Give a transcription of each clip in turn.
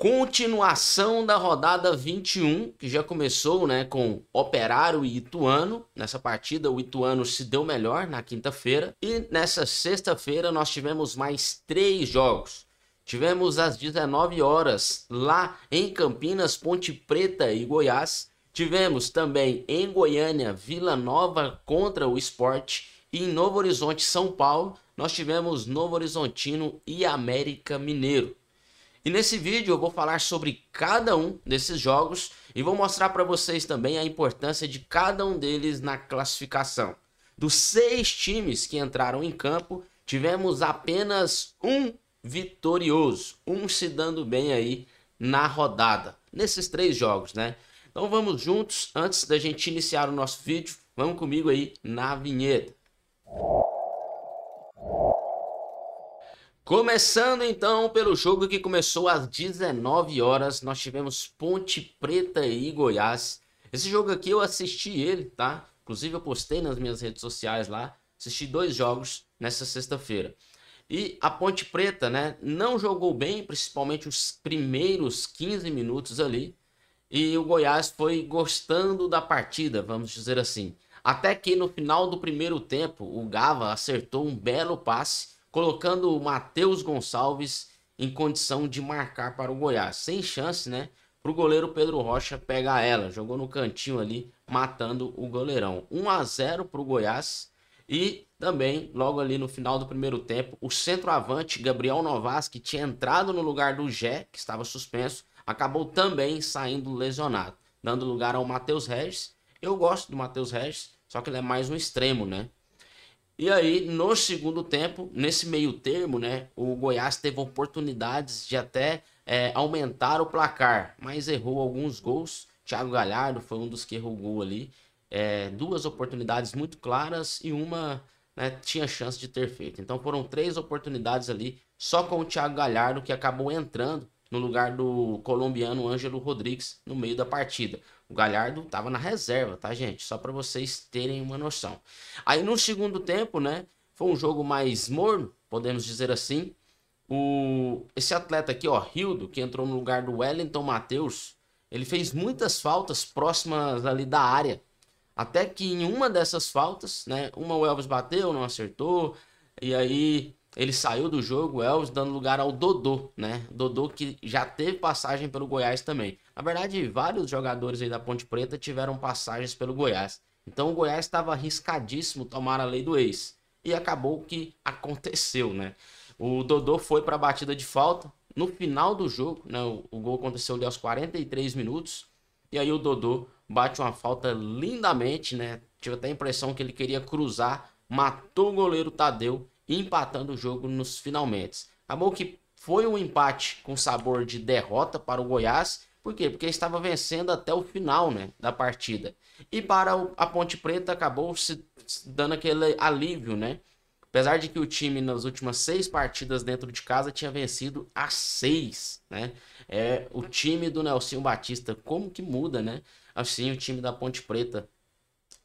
continuação da rodada 21, que já começou né, com Operário e Ituano. Nessa partida, o Ituano se deu melhor na quinta-feira. E nessa sexta-feira, nós tivemos mais três jogos. Tivemos às 19 horas, lá em Campinas, Ponte Preta e Goiás. Tivemos também em Goiânia, Vila Nova contra o Esporte. E em Novo Horizonte, São Paulo, nós tivemos Novo Horizontino e América Mineiro. E nesse vídeo eu vou falar sobre cada um desses jogos e vou mostrar para vocês também a importância de cada um deles na classificação. Dos seis times que entraram em campo, tivemos apenas um vitorioso, um se dando bem aí na rodada, nesses três jogos, né? Então vamos juntos, antes da gente iniciar o nosso vídeo, vamos comigo aí na vinheta. Começando então pelo jogo que começou às 19 horas, nós tivemos Ponte Preta e Goiás. Esse jogo aqui eu assisti ele, tá? Inclusive eu postei nas minhas redes sociais lá, assisti dois jogos nessa sexta-feira. E a Ponte Preta, né, não jogou bem, principalmente os primeiros 15 minutos ali, e o Goiás foi gostando da partida, vamos dizer assim. Até que no final do primeiro tempo, o Gava acertou um belo passe colocando o Matheus Gonçalves em condição de marcar para o Goiás. Sem chance, né? Para o goleiro Pedro Rocha pegar ela. Jogou no cantinho ali, matando o goleirão. 1 a 0 para o Goiás. E também, logo ali no final do primeiro tempo, o centroavante Gabriel Novas, que tinha entrado no lugar do Gé, que estava suspenso, acabou também saindo lesionado, dando lugar ao Matheus Regis. Eu gosto do Matheus Regis, só que ele é mais um extremo, né? E aí, no segundo tempo, nesse meio termo, né, o Goiás teve oportunidades de até é, aumentar o placar, mas errou alguns gols. Thiago Galhardo foi um dos que errou o gol ali. É, duas oportunidades muito claras e uma né, tinha chance de ter feito. Então foram três oportunidades ali, só com o Thiago Galhardo, que acabou entrando no lugar do colombiano Ângelo Rodrigues no meio da partida. O Galhardo tava na reserva, tá, gente? Só para vocês terem uma noção. Aí no segundo tempo, né? Foi um jogo mais morno, podemos dizer assim. O, esse atleta aqui, ó, Hildo, que entrou no lugar do Wellington Matheus, ele fez muitas faltas próximas ali da área. Até que em uma dessas faltas, né? Uma o Elvis bateu, não acertou. E aí ele saiu do jogo, o Elvis, dando lugar ao Dodô, né? Dodô que já teve passagem pelo Goiás também. Na verdade, vários jogadores aí da Ponte Preta tiveram passagens pelo Goiás. Então o Goiás estava arriscadíssimo tomar a lei do ex. E acabou que aconteceu, né? O Dodô foi para a batida de falta. No final do jogo, né, o, o gol aconteceu ali aos 43 minutos. E aí o Dodô bate uma falta lindamente, né? Tive até a impressão que ele queria cruzar, matou o goleiro Tadeu empatando o jogo nos finalmente. Acabou que foi um empate com sabor de derrota para o Goiás. Por quê? Porque estava vencendo até o final né, da partida. E para a Ponte Preta acabou se dando aquele alívio, né? Apesar de que o time nas últimas seis partidas dentro de casa tinha vencido a seis, né? É, o time do Nelson Batista, como que muda, né? Assim, o time da Ponte Preta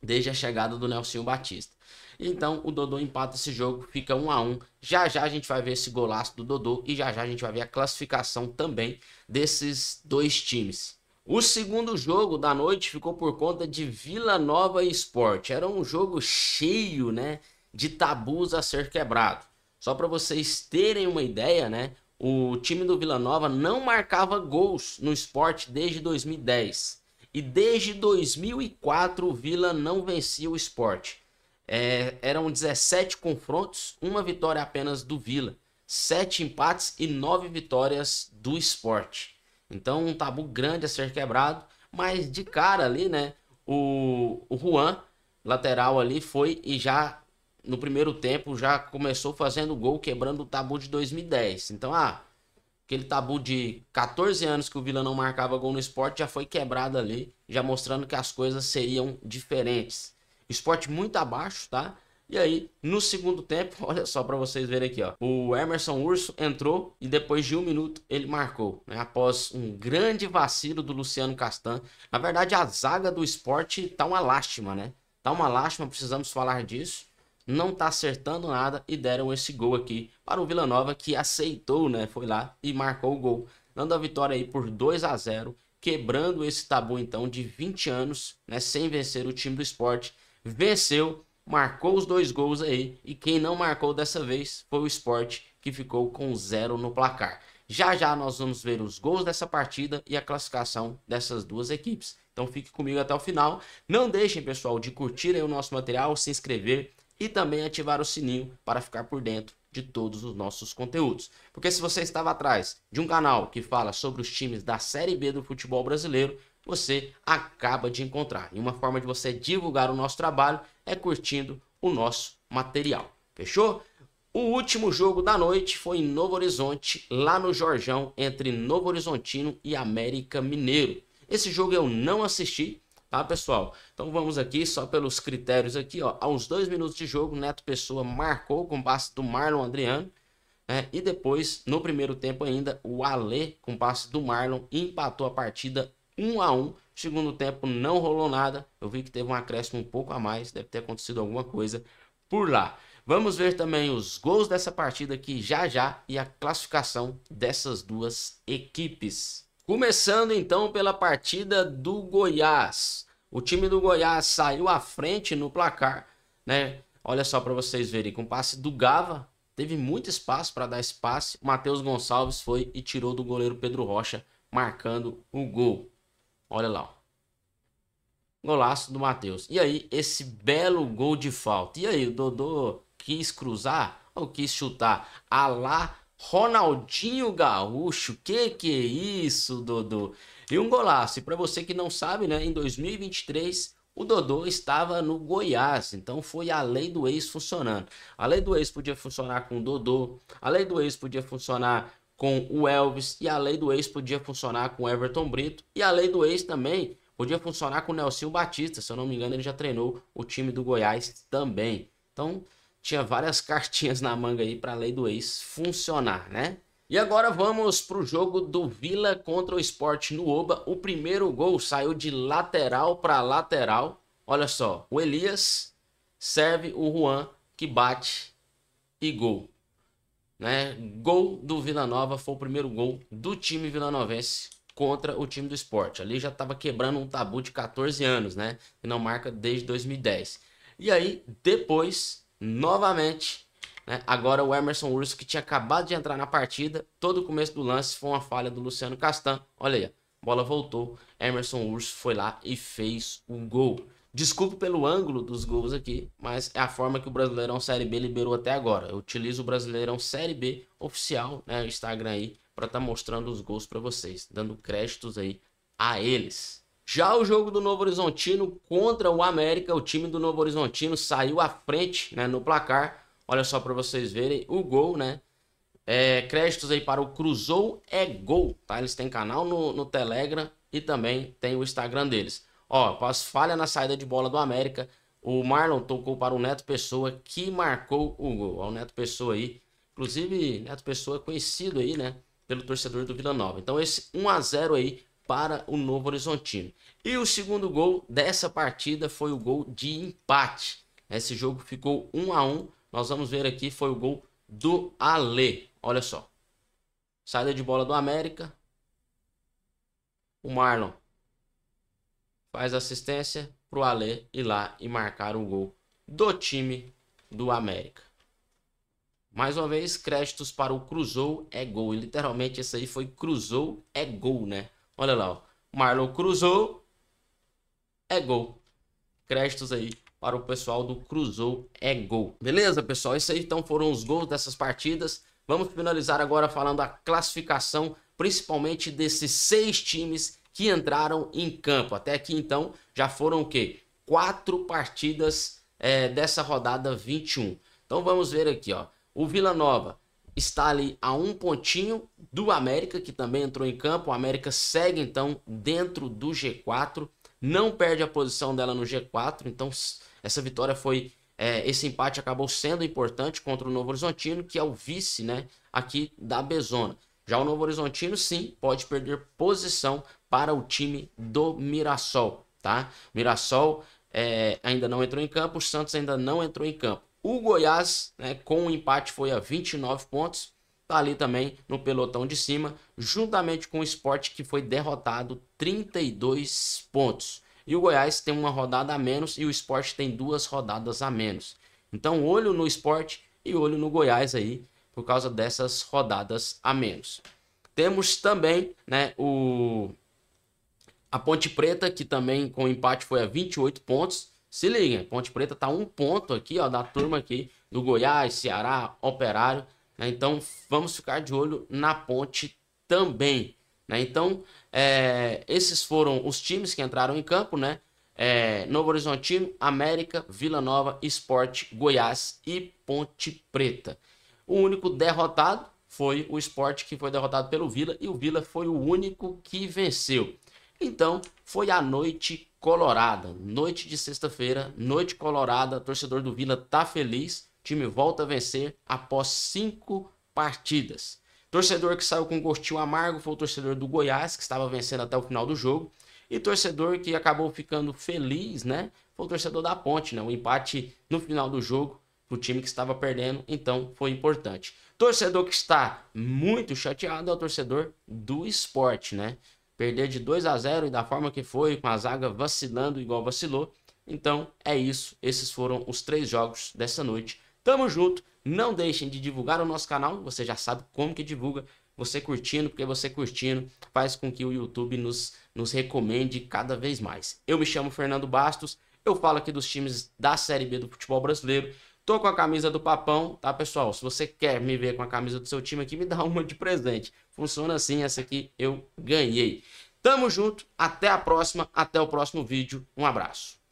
desde a chegada do Nelson Batista. Então o Dodô empata esse jogo, fica 1 a 1. Já já a gente vai ver esse golaço do Dodô e já já a gente vai ver a classificação também desses dois times. O segundo jogo da noite ficou por conta de Vila Nova Esporte. Era um jogo cheio, né, de tabus a ser quebrado. Só para vocês terem uma ideia, né, o time do Vila Nova não marcava gols no esporte desde 2010. E desde 2004 o Vila não vencia o esporte. É, eram 17 confrontos, uma vitória apenas do Vila, sete empates e nove vitórias do esporte. Então, um tabu grande a ser quebrado, mas de cara ali, né? O, o Juan, lateral ali, foi e já no primeiro tempo já começou fazendo gol, quebrando o tabu de 2010. Então, ah, aquele tabu de 14 anos que o Vila não marcava gol no esporte já foi quebrado ali, já mostrando que as coisas seriam diferentes esporte muito abaixo, tá? E aí, no segundo tempo, olha só para vocês verem aqui, ó. O Emerson Urso entrou e depois de um minuto ele marcou, né? Após um grande vacilo do Luciano Castan. Na verdade, a zaga do esporte tá uma lástima, né? Tá uma lástima, precisamos falar disso. Não tá acertando nada e deram esse gol aqui para o Vila Nova que aceitou, né? Foi lá e marcou o gol. Dando a vitória aí por 2 a 0 quebrando esse tabu então de 20 anos, né? Sem vencer o time do esporte venceu, marcou os dois gols aí. E quem não marcou dessa vez foi o Sport, que ficou com zero no placar. Já já nós vamos ver os gols dessa partida e a classificação dessas duas equipes. Então fique comigo até o final. Não deixem, pessoal, de curtir o nosso material, se inscrever e também ativar o sininho para ficar por dentro de todos os nossos conteúdos. Porque se você estava atrás de um canal que fala sobre os times da Série B do futebol brasileiro, você acaba de encontrar. E uma forma de você divulgar o nosso trabalho é curtindo o nosso material. Fechou? O último jogo da noite foi em Novo Horizonte, lá no Jorjão, entre Novo Horizontino e América Mineiro. Esse jogo eu não assisti, tá, pessoal? Então vamos aqui, só pelos critérios aqui, ó. Aos dois minutos de jogo, Neto Pessoa marcou com passe do Marlon Adriano. Né? E depois, no primeiro tempo ainda, o Alê, com passe do Marlon, empatou a partida 1 a 1 Segundo tempo não rolou nada. Eu vi que teve um acréscimo um pouco a mais. Deve ter acontecido alguma coisa por lá. Vamos ver também os gols dessa partida aqui já já e a classificação dessas duas equipes. Começando então pela partida do Goiás. O time do Goiás saiu à frente no placar, né? Olha só para vocês verem, com passe do Gava, teve muito espaço para dar espaço. Matheus Gonçalves foi e tirou do goleiro Pedro Rocha, marcando o gol. Olha lá. Golaço do Matheus. E aí, esse belo gol de falta. E aí, o Dodô quis cruzar ou quis chutar? A lá Ronaldinho Gaúcho. Que que é isso, Dodô? E um golaço. E para você que não sabe, né, em 2023 o Dodô estava no Goiás, então foi a lei do ex funcionando. A lei do ex podia funcionar com o Dodô, a lei do ex podia funcionar com o Elvis e a lei do ex podia funcionar com o Everton Brito e a lei do ex também podia funcionar com o Nelson Batista, se eu não me engano, ele já treinou o time do Goiás também. Então, tinha várias cartinhas na manga aí para a lei do ex funcionar, né? E agora vamos para o jogo do Vila contra o Sport no Oba. O primeiro gol saiu de lateral para lateral. Olha só, o Elias serve o Juan que bate e gol. Né? Gol do Vila Nova foi o primeiro gol do time vilanovense contra o time do esporte. Ali já estava quebrando um tabu de 14 anos, né? E não marca desde 2010. E aí, depois, novamente, né? agora o Emerson Urso, que tinha acabado de entrar na partida, todo o começo do lance foi uma falha do Luciano Castan. Olha aí, bola voltou, Emerson Urso foi lá e fez o gol. Desculpe pelo ângulo dos gols aqui, mas é a forma que o Brasileirão Série B liberou até agora. Eu utilizo o Brasileirão Série B oficial, né, Instagram aí, para estar tá mostrando os gols para vocês, dando créditos aí a eles. Já o jogo do Novo Horizontino contra o América, o time do Novo Horizontino saiu à frente, né, no placar. Olha só para vocês verem o gol, né? É, créditos aí para o Cruzou é Gol, tá? Eles têm canal no, no Telegram e também tem o Instagram deles. Ó, as falha na saída de bola do América, o Marlon tocou para o Neto Pessoa, que marcou o gol. Ó, o Neto Pessoa aí, inclusive, Neto Pessoa é conhecido aí, né, pelo torcedor do Vila Nova. Então, esse 1 a 0 aí para o Novo Horizontino. E o segundo gol dessa partida foi o gol de empate. Esse jogo ficou 1 a 1. Nós vamos ver aqui foi o gol do Ale. Olha só. Saída de bola do América. O Marlon faz assistência para o Alê ir lá e marcar o gol do time do América. Mais uma vez, créditos para o cruzou é gol. E literalmente isso aí foi cruzou é gol, né? Olha lá, ó. Marlon cruzou é gol. Créditos aí para o pessoal do cruzou é gol. Beleza, pessoal? Isso aí então foram os gols dessas partidas. Vamos finalizar agora falando a classificação, principalmente desses seis times que entraram em campo. Até aqui então já foram o quê? Quatro partidas é, dessa rodada 21. Então vamos ver aqui, ó. O Vila Nova está ali a um pontinho do América, que também entrou em campo. O América segue então dentro do G4, não perde a posição dela no G4. Então essa vitória foi é, esse empate acabou sendo importante contra o Novo Horizontino, que é o vice, né, aqui da Bezona. Já o Novo Horizontino, sim, pode perder posição para o time do Mirassol, tá? Mirassol é, ainda não entrou em campo, o Santos ainda não entrou em campo. O Goiás, né, com o um empate, foi a 29 pontos, tá ali também no pelotão de cima, juntamente com o Sport, que foi derrotado 32 pontos. E o Goiás tem uma rodada a menos e o Sport tem duas rodadas a menos. Então, olho no Sport e olho no Goiás aí, por causa dessas rodadas a menos. Temos também né, o... a Ponte Preta, que também com empate foi a 28 pontos. Se liga, Ponte Preta está um ponto aqui ó, da turma aqui do Goiás, Ceará, Operário. Né? Então vamos ficar de olho na Ponte também. Né? Então é... esses foram os times que entraram em campo, né? É, Novo Horizonte América, Vila Nova, Esporte, Goiás e Ponte Preta. O único derrotado foi o Sport que foi derrotado pelo Vila e o Vila foi o único que venceu. Então, foi a noite colorada, noite de sexta-feira, noite colorada, torcedor do Vila tá feliz, time volta a vencer após cinco partidas. Torcedor que saiu com gostinho amargo foi o torcedor do Goiás, que estava vencendo até o final do jogo, e torcedor que acabou ficando feliz, né? Foi o torcedor da Ponte, né? O empate no final do jogo o time que estava perdendo, então foi importante. Torcedor que está muito chateado é o torcedor do esporte, né? Perder de 2 a 0 e da forma que foi, com a zaga vacilando igual vacilou. Então é isso, esses foram os três jogos dessa noite. Tamo junto, não deixem de divulgar o nosso canal, você já sabe como que divulga. Você curtindo, porque você curtindo faz com que o YouTube nos, nos recomende cada vez mais. Eu me chamo Fernando Bastos, eu falo aqui dos times da Série B do futebol brasileiro. Tô com a camisa do Papão, tá, pessoal? Se você quer me ver com a camisa do seu time aqui, me dá uma de presente. Funciona assim, essa aqui eu ganhei. Tamo junto, até a próxima, até o próximo vídeo. Um abraço.